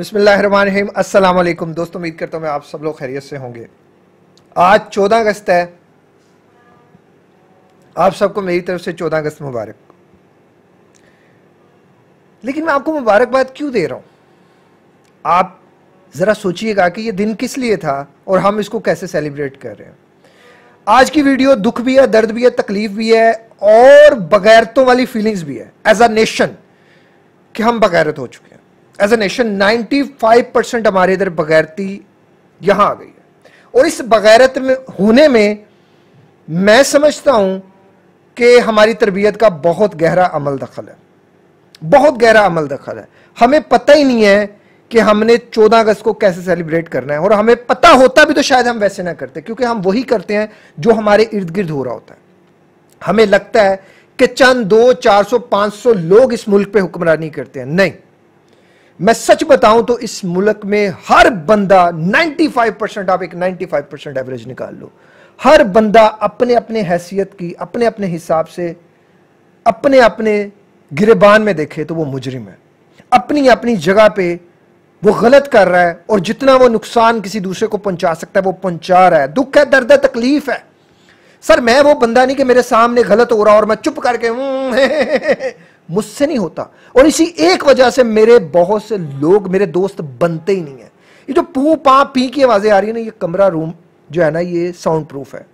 अस्सलाम वालेकुम दोस्तों उम्मीद करता हूँ मैं आप सब लोग खैरियत से होंगे आज 14 अगस्त है आप सबको मेरी तरफ से 14 अगस्त मुबारक लेकिन मैं आपको मुबारकबाद क्यों दे रहा हूँ आप ज़रा सोचिएगा कि ये दिन किस लिए था और हम इसको कैसे सेलिब्रेट कर रहे हैं आज की वीडियो दुख भी है दर्द भी है तकलीफ भी है और बगैरतों वाली फीलिंग्स भी है एज अ नेशन कि हम बगैरत हो चुके हैं एज ए नेशन 95 परसेंट हमारे इधर बगैरती यहां आ गई है और इस बगैरत में होने में मैं समझता हूं कि हमारी तरबियत का बहुत गहरा अमल दखल है बहुत गहरा अमल दखल है हमें पता ही नहीं है कि हमने 14 अगस्त को कैसे सेलिब्रेट करना है और हमें पता होता भी तो शायद हम वैसे ना करते क्योंकि हम वही करते हैं जो हमारे इर्द गिर्द हो रहा होता है हमें लगता है कि चंद दो चार सौ पांच सौ लोग इस मुल्क पे हुक्मरानी करते हैं नहीं मैं सच बताऊं तो इस मुल्क में हर बंदा 95 परसेंट आप एक 95 परसेंट एवरेज निकाल लो हर बंदा अपने अपने हैसियत की अपने अपने हिसाब से अपने अपने गिरबान में देखे तो वो मुजरिम है अपनी अपनी जगह पे वो गलत कर रहा है और जितना वो नुकसान किसी दूसरे को पहुंचा सकता है वो पहुंचा रहा है दुख है दर्द है तकलीफ है सर मैं वो बंदा नहीं कि मेरे सामने गलत हो रहा और मैं चुप करके हम्म, मुझसे नहीं होता और इसी एक वजह से मेरे बहुत से लोग मेरे दोस्त बनते ही नहीं है ये जो पू पा पी की आवाजें आ रही है ना ये कमरा रूम जो है ना ये साउंड प्रूफ है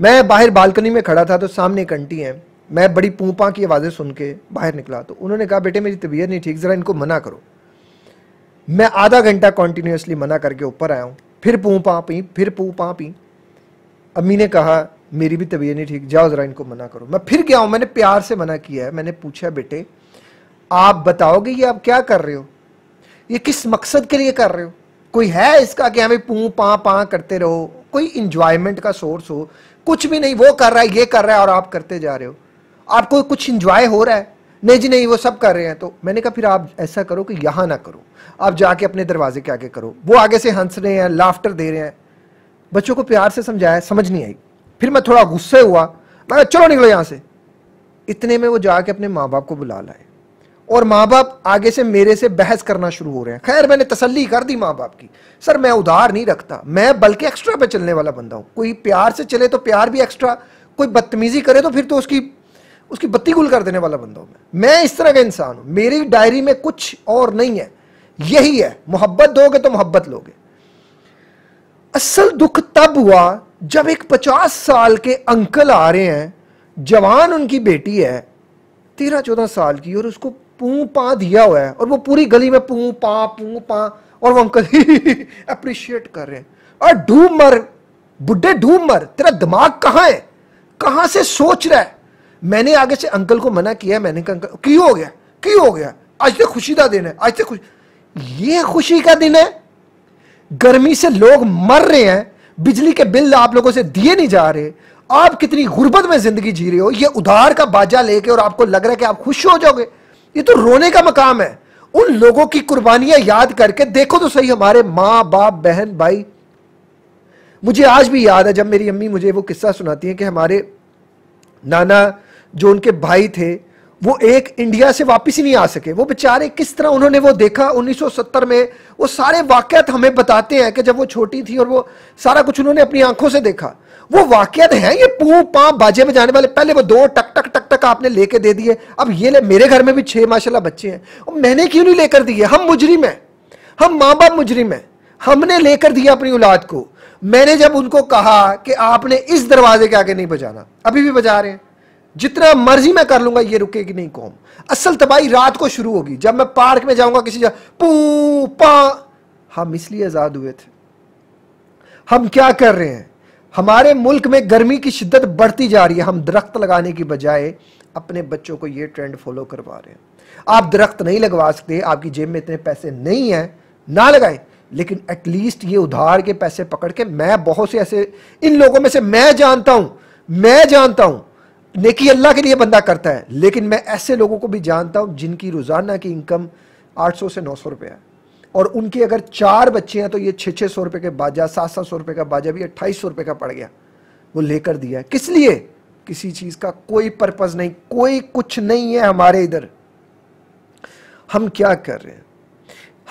मैं बाहर बालकनी में खड़ा था तो सामने एक आंटी है मैं बड़ी पूपा की आवाज़ें सुन के बाहर निकला तो उन्होंने कहा बेटे मेरी तबीयत नहीं ठीक ज़रा इनको मना करो मैं आधा घंटा कॉन्टिन्यूसली मना करके ऊपर आया हूं फिर पूपा पी फिर पूपा पी अम्मी ने कहा मेरी भी तबीयत नहीं ठीक जाओ ज़रा इनको मना करो मैं फिर गया हूँ मैंने प्यार से मना किया है मैंने पूछा बेटे आप बताओगे ये आप क्या कर रहे हो ये किस मकसद के लिए कर रहे हो कोई है इसका कि हमें पू पा पा करते रहो कोई इंजॉयमेंट का सोर्स हो कुछ भी नहीं वो कर रहा है ये कर रहा है और आप करते जा रहे हो आपको कुछ इंजॉय हो रहा है नहीं जी नहीं वो सब कर रहे हैं तो मैंने कहा फिर आप ऐसा करो कि यहाँ ना करो आप जाके अपने दरवाजे के आगे करो वो आगे से हंस रहे हैं लाफ्टर दे रहे हैं बच्चों को प्यार से समझाया समझ नहीं आई फिर मैं थोड़ा गुस्से हुआ मैं चलो निकलो यहाँ से इतने में वो जाके अपने माँ बाप को बुला लाए और माँ बाप आगे से मेरे से बहस करना शुरू हो रहे हैं खैर मैंने तसल्ली कर दी माँ बाप की सर मैं उधार नहीं रखता मैं बल्कि एक्स्ट्रा पे चलने वाला बंदा हूँ कोई प्यार से चले तो प्यार भी एक्स्ट्रा कोई बदतमीजी करे तो फिर तो उसकी उसकी बत्ती गुल कर देने वाला बंदा हूँ मैं मैं इस तरह का इंसान हूँ मेरी डायरी में कुछ और नहीं है यही है मोहब्बत दोगे तो मोहब्बत लोगे असल दुख तब हुआ जब एक पचास साल के अंकल आ रहे हैं जवान उनकी बेटी है तेरह चौदह साल की और उसको पू पा दिया हुआ है और वो पूरी गली में पू पा पू पा और वो अंकल अप्रिशिएट कर रहे हैं और डूब मर बुढ़े डूब मर तेरा दिमाग कहाँ है कहाँ से सोच रहा है मैंने आगे से अंकल को मना किया मैंने कहा अंकल क्यों हो गया क्यों हो गया आज तक तो खुशी का दिन है आज तक तो खुशी ये खुशी का दिन है गर्मी से लोग मर रहे हैं बिजली के बिल आप लोगों से दिए नहीं जा रहे आप कितनी गुर्बत में जिंदगी जी रहे हो ये उधार का बाजा लेके और आपको लग रहा है कि आप खुश हो जाओगे ये तो रोने का मकाम है उन लोगों की कुर्बानियां याद करके देखो तो सही हमारे माँ बाप बहन भाई मुझे आज भी याद है जब मेरी अम्मी मुझे वो किस्सा सुनाती है कि हमारे नाना जो उनके भाई थे वो एक इंडिया से वापस ही नहीं आ सके वो बेचारे किस तरह उन्होंने वो देखा 1970 में वो सारे वाक़ात हमें बताते हैं कि जब वो छोटी थी और वो सारा कुछ उन्होंने अपनी आंखों से देखा वो वाकयात है ये पू पा बाजे बजाने वाले पहले वो दो टक टक टक टक आपने लेके दे दिए अब ये ले मेरे घर में भी छह माशाला बच्चे हैं और मैंने क्यों नहीं लेकर दिए हम मुजरिम हैं हम माँ बाप मुजरिम हैं हमने लेकर दिया अपनी औलाद को मैंने जब उनको कहा कि आपने इस दरवाजे के आगे नहीं बजाना अभी भी बजा रहे हैं जितना मर्जी मैं कर लूंगा ये रुकेगी नहीं कौम असल तबाही रात को शुरू होगी जब मैं पार्क में जाऊंगा किसी जा पू पा हम इसलिए आज़ाद हुए थे हम क्या कर रहे हैं हमारे मुल्क में गर्मी की शिद्दत बढ़ती जा रही है हम दरख्त लगाने की बजाय अपने बच्चों को ये ट्रेंड फॉलो करवा रहे हैं आप दरख्त नहीं लगवा सकते आपकी जेब में इतने पैसे नहीं हैं ना लगाएं लेकिन एटलीस्ट ये उधार के पैसे पकड़ के मैं बहुत से ऐसे इन लोगों में से मैं जानता हूं मैं जानता हूं नेकी अल्लाह के लिए बंदा करता है लेकिन मैं ऐसे लोगों को भी जानता हूँ जिनकी रोज़ाना की इनकम 800 से 900 रुपये है और उनके अगर चार बच्चे हैं तो ये छः छः सौ रुपये के बाजा सात सात सौ रुपये का बाजा भी अट्ठाईस सौ रुपये का पड़ गया वो लेकर दिया है किस लिए किसी चीज़ का कोई पर्पज़ नहीं कोई कुछ नहीं है हमारे इधर हम क्या कर रहे हैं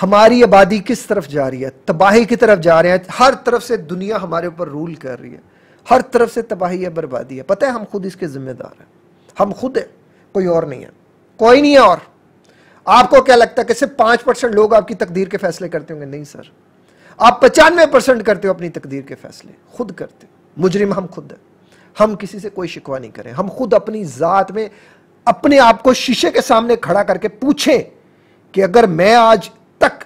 हमारी आबादी किस तरफ जा रही है तबाही की तरफ जा रहे हैं हर तरफ से दुनिया हमारे ऊपर रूल कर रही है हर तरफ से तबाही है बर्बादी है पता है हम खुद इसके जिम्मेदार हैं हम खुद हैं कोई और नहीं है कोई नहीं है और आपको क्या लगता है कि सिर्फ पांच परसेंट लोग आपकी तकदीर के फैसले करते होंगे नहीं सर आप पचानवे परसेंट करते हो अपनी तकदीर के फैसले खुद करते हो मुजरिम हम खुद हैं हम किसी से कोई शिकवा नहीं करें हम खुद अपनी ज़ात में अपने आप को शीशे के सामने खड़ा करके पूछें कि अगर मैं आज तक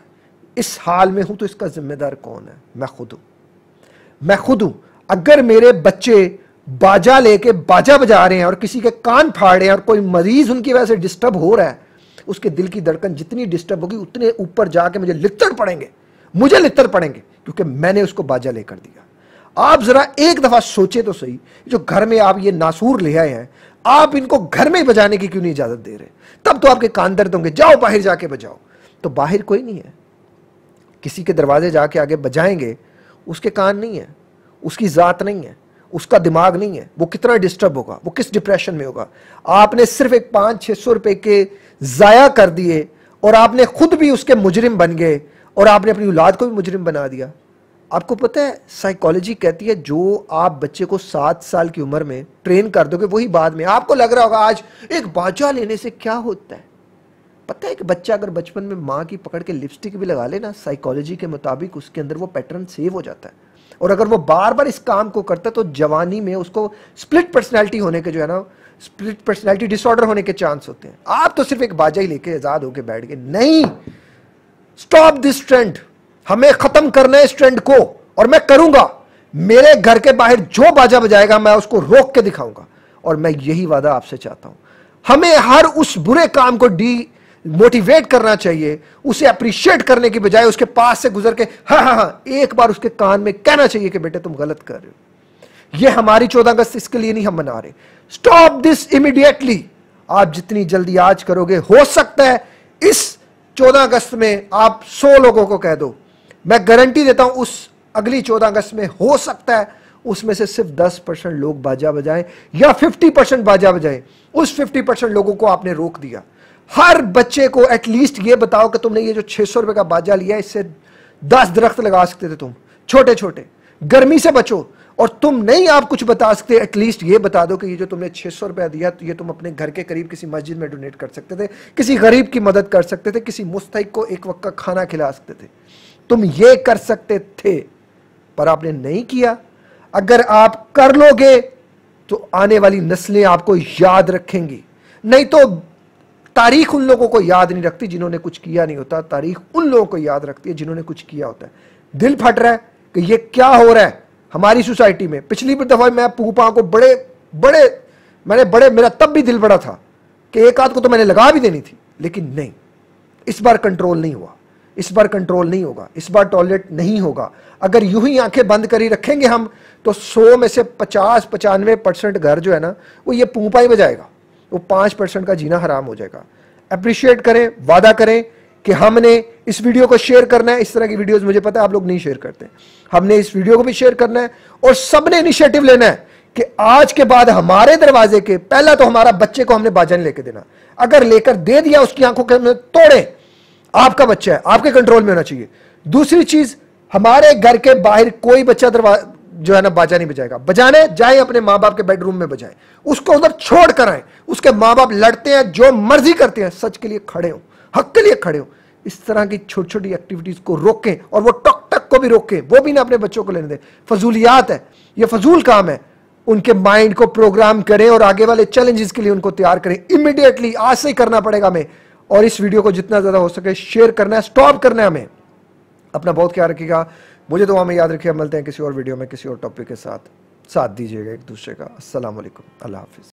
इस हाल में हूं तो इसका जिम्मेदार कौन है मैं खुद हूं मैं खुद हूं अगर मेरे बच्चे बाजा लेके बाजा बजा रहे हैं और किसी के कान फाड़ रहे हैं और कोई मरीज उनकी वजह से डिस्टर्ब हो रहा है उसके दिल की धड़कन जितनी डिस्टर्ब होगी उतने ऊपर जाके मुझे लितर पड़ेंगे मुझे लितर पड़ेंगे क्योंकि मैंने उसको बाजा लेकर दिया आप जरा एक दफा सोचे तो सही जो घर में आप ये नासूर ले आए हैं आप इनको घर में बजाने की क्यों नहीं इजाजत दे रहे तब तो आपके कान दर्द होंगे जाओ बाहर जाके बजाओ तो बाहर कोई नहीं है किसी के दरवाजे जाके आगे बजाएंगे उसके कान नहीं है उसकी ज़ात नहीं है उसका दिमाग नहीं है वो कितना डिस्टर्ब होगा वो किस डिप्रेशन में होगा आपने सिर्फ एक पाँच छः सौ रुपये के ज़ाया कर दिए और आपने खुद भी उसके मुजरिम बन गए और आपने अपनी औलाद को भी मुजरिम बना दिया आपको पता है साइकोलॉजी कहती है जो आप बच्चे को सात साल की उम्र में ट्रेन कर दोगे वही बाद में आपको लग रहा होगा आज एक बाजा लेने से क्या होता है पता है कि बच्चा अगर बचपन में माँ की पकड़ के लिपस्टिक भी लगा लेना साइकोलॉजी के मुताबिक उसके अंदर वो पैटर्न सेव हो जाता है और अगर वो बार बार इस काम को करता तो जवानी में उसको स्प्लिट पर्सनैलिटी होने के जो है ना स्प्लिट पर्सनैलिटी डिसऑर्डर होने के चांस होते हैं आप तो सिर्फ एक बाजा ही लेके आज़ाद होके बैठ गए नहीं स्टॉप दिस ट्रेंड हमें ख़त्म करना है इस ट्रेंड को और मैं करूंगा मेरे घर के बाहर जो बाजा बजाएगा मैं उसको रोक के दिखाऊंगा और मैं यही वादा आपसे चाहता हूं हमें हर उस बुरे काम को डी मोटिवेट करना चाहिए उसे अप्रिशिएट करने की बजाय उसके पास से गुजर के हाँ हाँ हाँ एक बार उसके कान में कहना चाहिए कि बेटे तुम गलत कर रहे हो यह हमारी चौदह अगस्त इसके लिए नहीं हम मना रहे स्टॉप दिस इमीडिएटली आप जितनी जल्दी आज करोगे हो सकता है इस चौदह अगस्त में आप सौ लोगों को कह दो मैं गारंटी देता हूं उस अगली चौदह अगस्त में हो सकता है उसमें से सिर्फ दस परसेंट लोग बाजा बजाएं या फिफ्टी परसेंट बाजा बजाएं उस फिफ्टी परसेंट लोगों को आपने रोक दिया हर बच्चे को एटलीस्ट ये बताओ कि तुमने ये जो 600 सौ रुपए का बाजा लिया इससे दस दरख्त लगा सकते थे तुम छोटे छोटे गर्मी से बचो और तुम नहीं आप कुछ बता सकते एटलीस्ट ये बता दो कि ये जो तुमने 600 सौ रुपया दिया तो ये तुम अपने घर के करीब किसी मस्जिद में डोनेट कर सकते थे किसी गरीब की मदद कर सकते थे किसी मुस्तक को एक वक्त का खाना खिला सकते थे तुम ये कर सकते थे पर आपने नहीं किया अगर आप कर लोगे तो आने वाली नस्लें आपको याद रखेंगी नहीं तो तारीख उन लोगों को याद नहीं रखती जिन्होंने कुछ किया नहीं होता तारीख उन लोगों को याद रखती है जिन्होंने कुछ किया होता है दिल फट रहा है कि ये क्या हो रहा है हमारी सोसाइटी में पिछली दफा मैं पूपा को बड़े बड़े मैंने बड़े मेरा तब भी दिल बड़ा था कि एक आध को तो मैंने लगा भी देनी थी लेकिन नहीं इस बार कंट्रोल नहीं हुआ इस बार कंट्रोल नहीं होगा इस बार टॉयलेट नहीं होगा अगर यूं ही आंखें बंद कर ही रखेंगे हम तो 100 में से 50 पचानवे परसेंट घर जो है ना वो ये पूपा ही बजाएगा वो पाँच परसेंट का जीना हराम हो जाएगा अप्रिशिएट करें वादा करें कि हमने इस वीडियो को शेयर करना है इस तरह की वीडियोस मुझे पता है आप लोग नहीं शेयर करते हमने इस वीडियो को भी शेयर करना है और सबने इनिशिएटिव लेना है कि आज के बाद हमारे दरवाजे के पहला तो हमारा बच्चे को हमने बाजन लेके देना अगर लेकर दे दिया उसकी आंखों के हमने तोड़े आपका बच्चा है आपके कंट्रोल में होना चाहिए दूसरी चीज हमारे घर के बाहर कोई बच्चा दरवाजा जो है ना बाजा नहीं बजाएगा बजाने जाए अपने माँ बाप के बेडरूम में बजाए उसको उधर छोड़ कर आए उसके माँ बाप लड़ते हैं जो मर्जी करते हैं सच के लिए खड़े हो हक के लिए खड़े हो इस तरह की छोटी छोटी एक्टिविटीज को रोकें और वो टक टक को भी रोकें वो भी ना अपने बच्चों को लेने दें फजूलियात है ये फजूल काम है उनके माइंड को प्रोग्राम करें और आगे वाले चैलेंजेस के लिए उनको तैयार करें इमिडिएटली आज से ही करना पड़ेगा हमें और इस वीडियो को जितना ज्यादा हो सके शेयर करना है स्टॉप करना है हमें अपना बहुत ख्याल रखिएगा मुझे तो हमें याद रखिए मिलते हैं किसी और वीडियो में किसी और टॉपिक के साथ साथ दीजिएगा एक दूसरे का असल अल्लाह हाफिज़